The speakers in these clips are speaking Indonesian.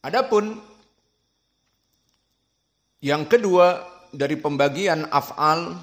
Adapun yang kedua dari pembagian af'al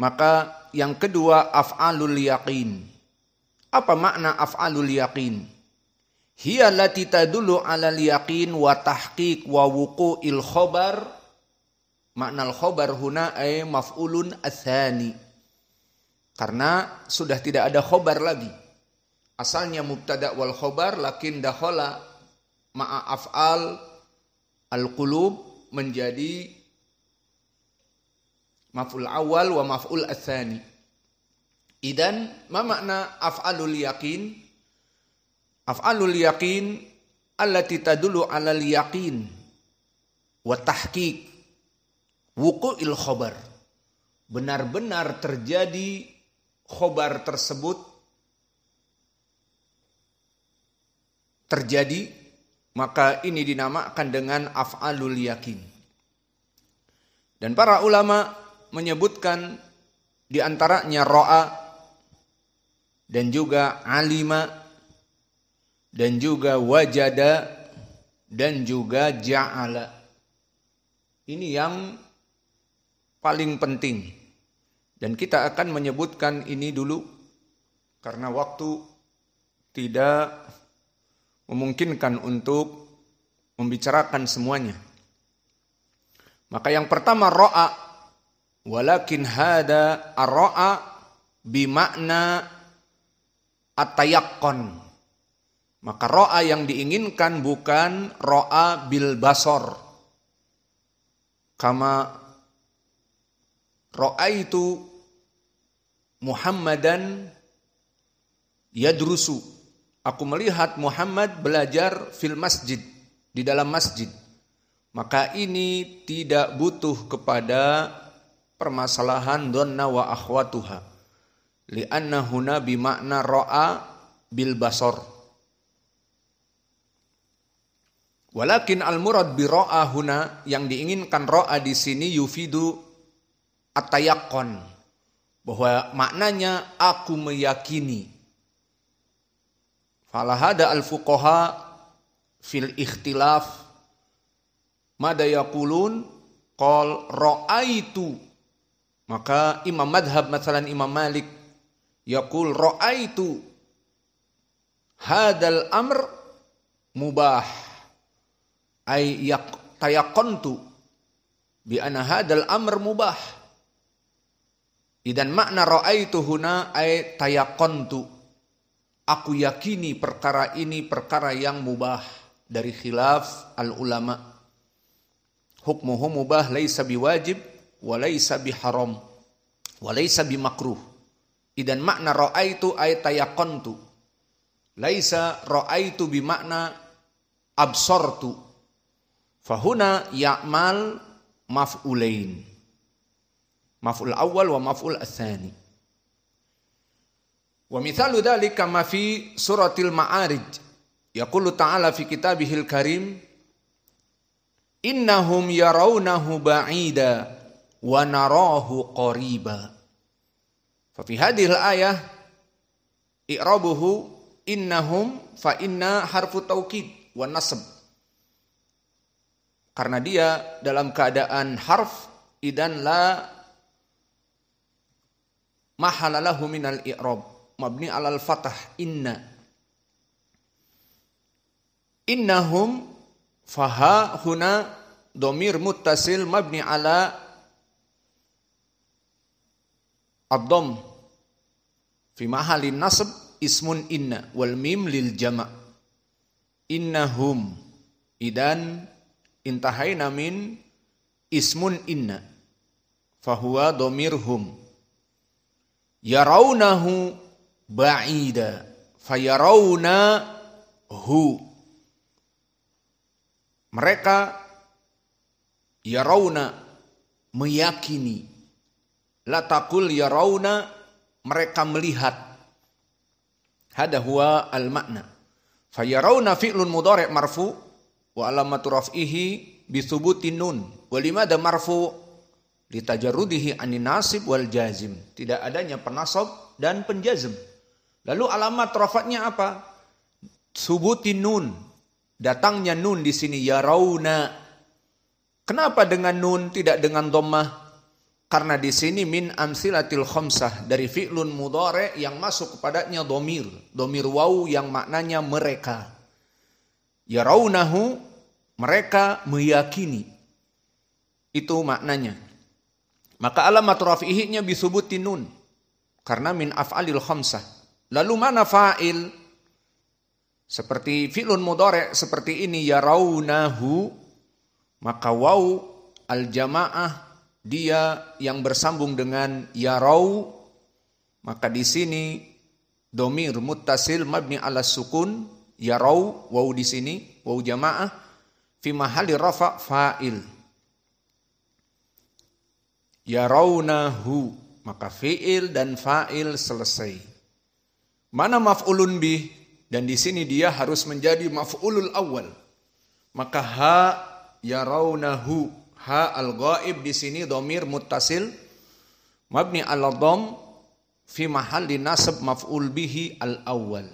maka yang kedua af'alul yaqin. Apa makna af'alul yaqin? Hiya lati tadullu 'alal yaqin wa tahqiq wa wuqu'il khabar. Makna al-khabar huna ay maf'ulun athani. Karena sudah tidak ada khobar lagi. Asalnya mubtada wal khobar lakin dahola ma'af'al al-qulub menjadi maf'ul awal wa maf'ul asani. Idan ma makna af'alul yakin? Af'alul yakin allati tadulu 'alal yaqin wa tahqiq wuqu'il khobar. Benar-benar terjadi khobar tersebut terjadi maka ini dinamakan dengan af'alul yakin. Dan para ulama menyebutkan di antaranya ro'a dan juga alima dan juga wajada dan juga ja'ala. Ini yang paling penting. Dan kita akan menyebutkan ini dulu karena waktu tidak memungkinkan untuk membicarakan semuanya. Maka yang pertama ro'a, walakin hada ar-ro'a bimakna atayakon. Maka ro'a yang diinginkan bukan ro'a bil basor. Kama ro'a itu Muhammadan yadrusu aku melihat Muhammad belajar fil masjid, di dalam masjid. Maka ini tidak butuh kepada permasalahan donna wa akhwatuha. Lianna huna bimakna ro'a bil basor. Walakin al-murad bi ro'a huna yang diinginkan ro'a di sini yufidu atayakon. Bahwa maknanya aku meyakini hada al-fuqaha fil ikhtilaf mada yaqulun qol ra'aitu maka imam madhab masalan imam malik yaqul ra'aitu hadal amr mubah ay yak tayakontu bi anna hadal amr mubah idan makna ra'aitu huna ay tayakontu Aku yakini perkara ini perkara yang mubah dari khilaf al-ulama. Hukmuhu mubah laisa biwajib wa laisa biharam wa laisa bimakruh. Idan makna ra'aitu ay tayaqantu. Laisa ra'aitu bimakna absortu. Fahuna ya'mal maf'ulain. Maf'ul awal wa maf'ul athani. Wa mithalu dhalika ma fi suratil Ma'arij. Yaqulu ta'ala fi kitabihil karim Innahum yarawnahu ba'ida wa narahu qariba. Fa fi hadhil ayah i'rabuhu innahum fa inna harfu taukid wa nasb. Karena dia dalam keadaan harf idan la mahalalahu minal i'rab mabni alal fatah inna innahum faha huna domir muttasil mabni ala abdom fi mahali nasb ismun inna wal mim lil jama innahum idan intahaina min ismun inna fahuwa domirhum yarawnahu ba'ida fayarawna hu mereka yarawna meyakini latakul yarawna mereka melihat hada huwa al makna fayarawna fi'lun mudhari' marfu wa alamatu raf'ihi bi nun wa limada marfu litajarrudihi anin nasib wal jazim tidak adanya penasab dan penjazm Lalu alamat rafatnya apa? Subutin nun. Datangnya nun di sini ya rauna. Kenapa dengan nun tidak dengan dommah? Karena di sini min amsilatil khomsah dari fi'lun mudhari yang masuk kepadanya domir. Domir waw yang maknanya mereka. Ya raunahu mereka meyakini. Itu maknanya. Maka alamat rafihinya bisubutin nun. Karena min af'alil khomsah. Lalu mana fa'il? Seperti fi'lun mudore seperti ini yaraunahu maka waw al jamaah dia yang bersambung dengan yarau maka di sini domir mutasil mabni ala sukun yarau waw di sini waw jamaah fi mahali rafa fa'il yaraunahu maka fi'il dan fa'il selesai Mana maf'ulun bi Dan di sini dia harus menjadi maf'ulul awal. Maka ha yarawnahu. Ha al-ghaib di sini domir muttasil. Mabni ala dom fi mahal dinasab maf'ul bihi al awal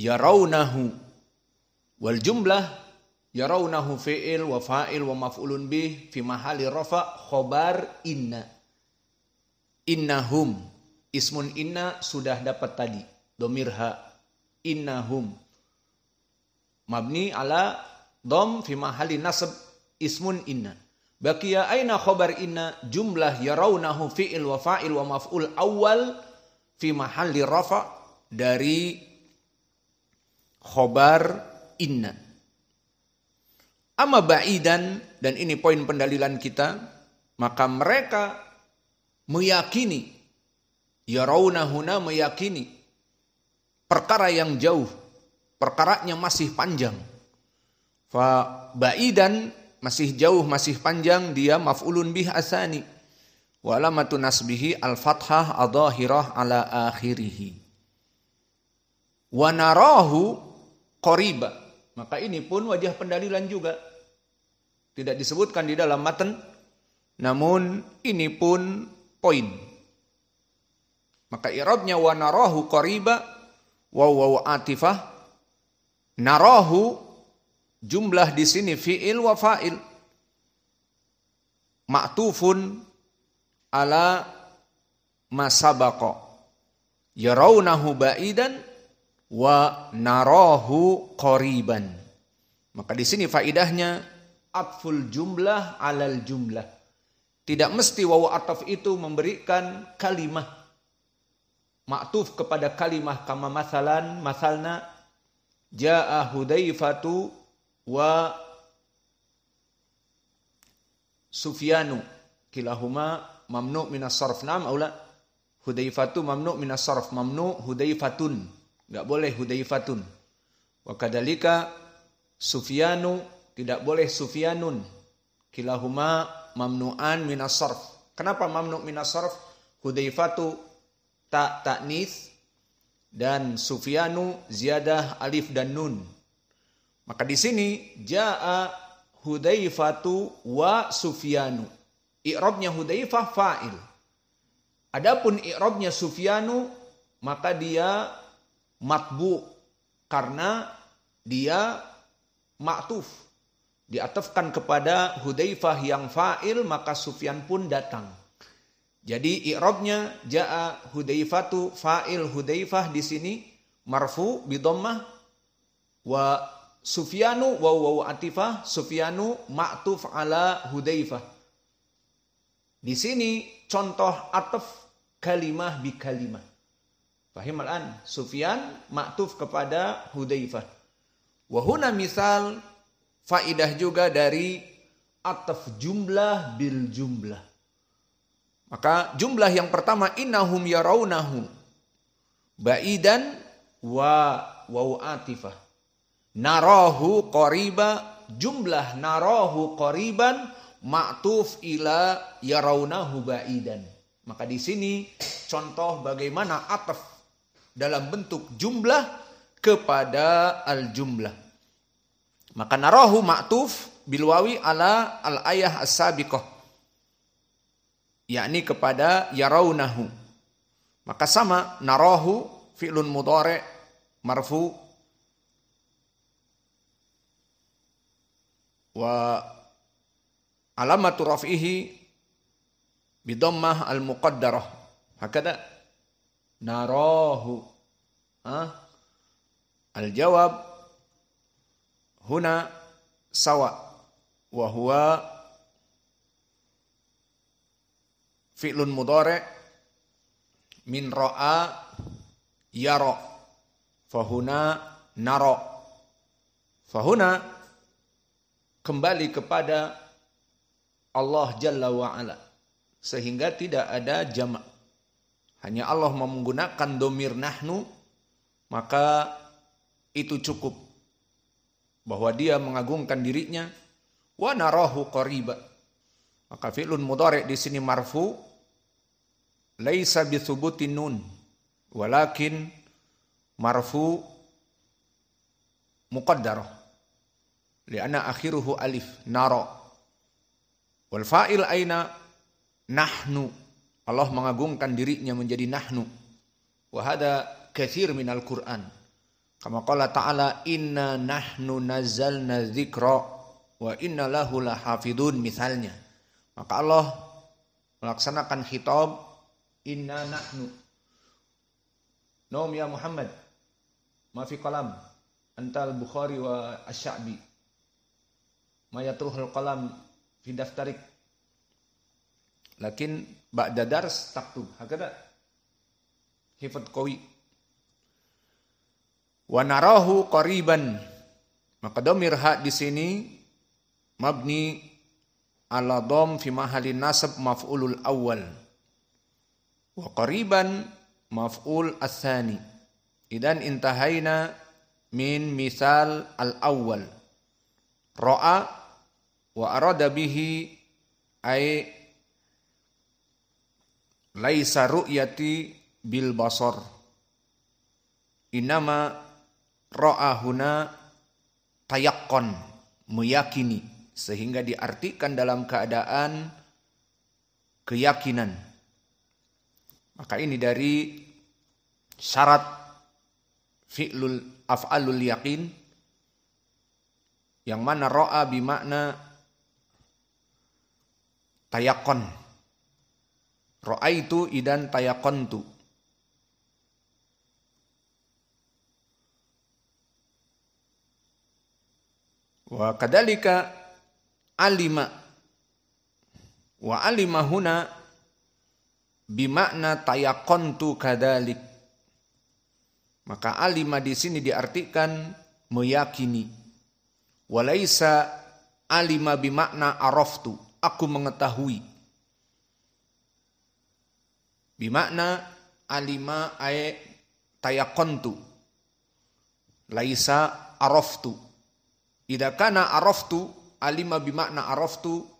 Yarawnahu. Wal jumlah yarawnahu fi'il wa fa'il wa maf'ulun bih fi mahali rafa khobar inna. Innahum Ismun inna sudah dapat tadi. Domirha innahum. Mabni ala dom fi mahali nasab ismun inna. Bakiya aina khobar inna jumlah yarawnahu fi'il wa fa'il wa maf'ul awal fi mahali rafa dari khobar inna. Ama ba'idan, dan ini poin pendalilan kita, maka mereka meyakini huna meyakini perkara yang jauh, perkaranya masih panjang. Fa baidan masih jauh, masih panjang dia maf'ulun bih asani. Wa alamatu nasbihi al-fathah adahirah ala akhirihi. Wa narahu qariba. Maka ini pun wajah pendalilan juga. Tidak disebutkan di dalam matan, namun ini pun poin maka irobnya wa narahu koriba, wa wa atifah narahu jumlah di sini fiil wa fa'il ma'tufun ala masabaqa yarawnahu ba'idan wa narahu koriban. maka di sini faidahnya atful jumlah alal jumlah tidak mesti wawu ataf itu memberikan kalimah maktuf kepada kalimah kama masalan masalna jaa Hudzaifatu wa Sufyanu kilahuma mamnu minas sarf nam aula mamnu minas sarf mamnu Hudzaifatun enggak boleh Hudzaifatun wa kadalika Sufyanu tidak boleh Sufyanun kilahuma mamnu'an minas sarf kenapa mamnu minas sarf Hudzaifatu ta taknis dan sufyanu ziyadah alif dan nun. Maka di sini jaa Hudaifatu wa Sufyanu. I'rabnya Hudaifah fa'il. Adapun i'rabnya Sufyanu maka dia matbu karena dia maktuf. Diatafkan kepada Hudaifah yang fa'il maka Sufyan pun datang. Jadi i'rabnya jaa hudaifatu fa'il hudaifah di sini marfu bi wa Sufyanu wa atifah Sufyanu ma'tuf ala hudaifah. Di sini contoh atif kalimah bi kalimah. Fahim al-an? Sufyan ma'tuf kepada Hudzaifah. Wahuna misal faidah juga dari atif jumlah bil jumlah maka jumlah yang pertama innahum yarawnahu baidan wa wau atifah. Narahu qariba jumlah narahu qariban ma'tuf ila yarawnahu baidan. Maka di sini contoh bagaimana ataf dalam bentuk jumlah kepada al-jumlah. Maka narahu ma'tuf bilwawi ala al-ayah as-sabiqah yakni kepada yarawnahu. Maka sama narahu fi'lun mudhari marfu wa alamatu raf'ihi bidommah al-muqaddarah. Hakada narahu. Al-jawab huna sawa wa huwa fi'lun mudhari min ra'a yara fahuna nara fahuna kembali kepada Allah Jalla wa ala sehingga tidak ada jamak hanya Allah menggunakan domir nahnu maka itu cukup bahwa dia mengagungkan dirinya wa narahu qariba maka fi'lun mudhari di sini marfu laisa bithubutin nun walakin marfu muqaddarah li'anna akhiruhu alif nara wal fa'il aina nahnu Allah mengagungkan dirinya menjadi nahnu wa hada katsir minal Qur'an kama qala ta'ala inna nahnu nazzalna dzikra wa inna lahu lahafidun misalnya maka Allah melaksanakan khitab Inna nahnu. Naum ya Muhammad. Mafi kalam. Antal Bukhari wa Asy'abi. Mayatruhul kalam fi daftarik. Lakin ba'da dars taktub. Hakada. Hifat kawi. Wa narahu qariban. Maka domir ha di sini mabni ala dom fi mahalin nasab maf'ulul awal wa qariban maf'ul asani idan intahaina min misal al awal ra'a wa arada bihi ay laisa ru'yati bil basar inama ra'a huna tayakkon meyakini sehingga diartikan dalam keadaan keyakinan maka ini dari syarat fi'lul af'alul yakin yang mana ro'a bimakna tayakon. Ro'a itu idan tayakon tu. Wa kadalika alima wa alima bimakna tayakontu kadalik. Maka alima di sini diartikan meyakini. Walaisa alima bimakna araftu. Aku mengetahui. Bimakna alima ay tayakontu. Laisa araftu. Idakana aroftu alima bimakna araftu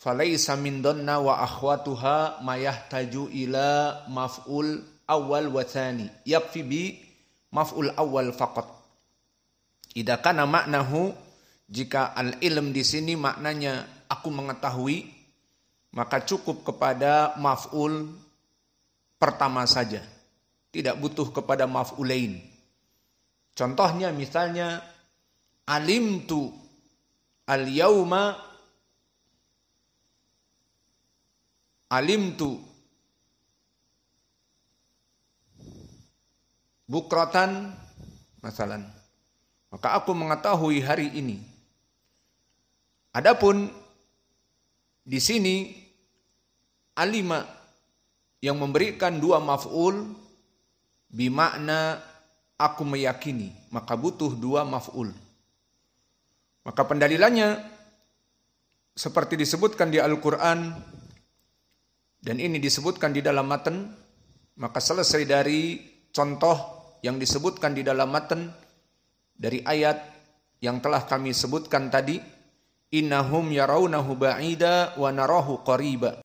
falaisa min dhanna wa akhwatuha mayahtaju ila maf'ul awal wa thani yakfi bi maf'ul awal faqat idza kana maknahu jika al ilm di sini maknanya aku mengetahui maka cukup kepada maf'ul pertama saja tidak butuh kepada maf'ulain contohnya misalnya alimtu al yauma Alim alimtu bukrotan masalan maka aku mengetahui hari ini adapun di sini alima yang memberikan dua maf'ul bimakna aku meyakini maka butuh dua maf'ul maka pendalilannya seperti disebutkan di Al-Qur'an dan ini disebutkan di dalam matan, maka selesai dari contoh yang disebutkan di dalam matan dari ayat yang telah kami sebutkan tadi, innahum yarawnahu ba'ida wa narahu qariba.